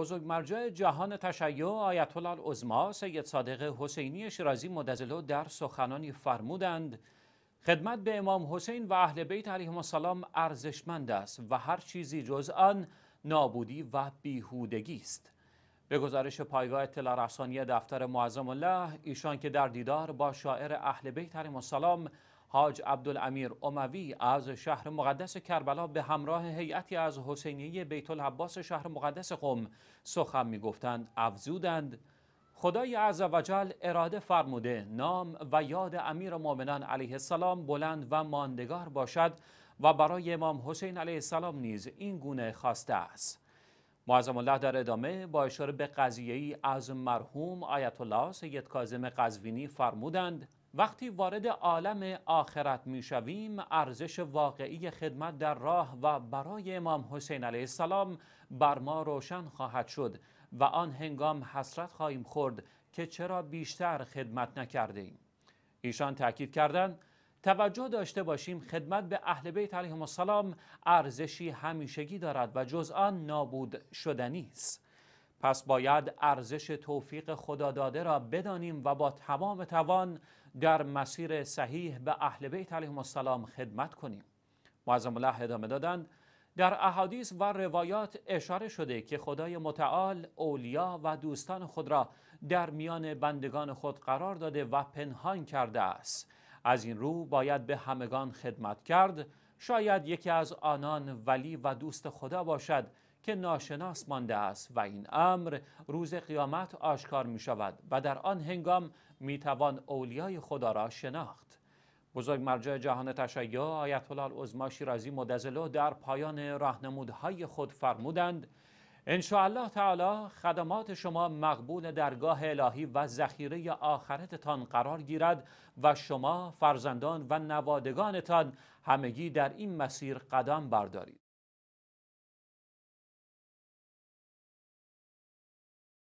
بزرگ مرجع جهان تشیع آیت الله العظما سید صادق حسینی شیرازی مدزلو در سخنانی فرمودند خدمت به امام حسین و اهل بیت علیهم السلام ارزشمند است و هر چیزی جز آن نابودی و بیهودگی است به گزارش پایگاه اطلاع رسانی دفتر معظم الله ایشان که در دیدار با شاعر اهل بیت علیهم السلام حاج عبدالامیر اموی از شهر مقدس کربلا به همراه هیئتی از حسینیه بیت العباس شهر مقدس قم سخن می گفتند افزودند خدای عزوجل اراده فرموده نام و یاد امیر مؤمنان علیه السلام بلند و ماندگار باشد و برای امام حسین علیه السلام نیز این گونه خواسته است معظم الله در ادامه با اشاره به قضیه ای از مرحوم آیت الله سید کاظم قزوینی فرمودند وقتی وارد عالم آخرت می شویم ارزش واقعی خدمت در راه و برای امام حسین علیه السلام بر ما روشن خواهد شد و آن هنگام حسرت خواهیم خورد که چرا بیشتر خدمت نکرده ایم. ایشان تاکید کردند توجه داشته باشیم خدمت به اهل بیت علیهم السلام ارزشی همیشگی دارد و جز آن نابود شدنی است. پس باید ارزش توفیق خداداده را بدانیم و با تمام توان در مسیر صحیح به اهل بیت علیهم السلام خدمت کنیم معظم الله ادامه دادند در احادیث و روایات اشاره شده که خدای متعال اولیا و دوستان خود را در میان بندگان خود قرار داده و پنهان کرده است از این رو باید به همگان خدمت کرد شاید یکی از آنان ولی و دوست خدا باشد که ناشناس مانده است و این امر روز قیامت آشکار می شود و در آن هنگام می توان اولیای خدا را شناخت بزرگ مرجع جهان تشیع آیت الله العظما شیرازی مدزلو در پایان راهنمودهای خود فرمودند انشاءالله الله تعالی خدمات شما مقبول درگاه الهی و ذخیره آخرتتان قرار گیرد و شما فرزندان و نوادگانتان همگی در این مسیر قدم بردارید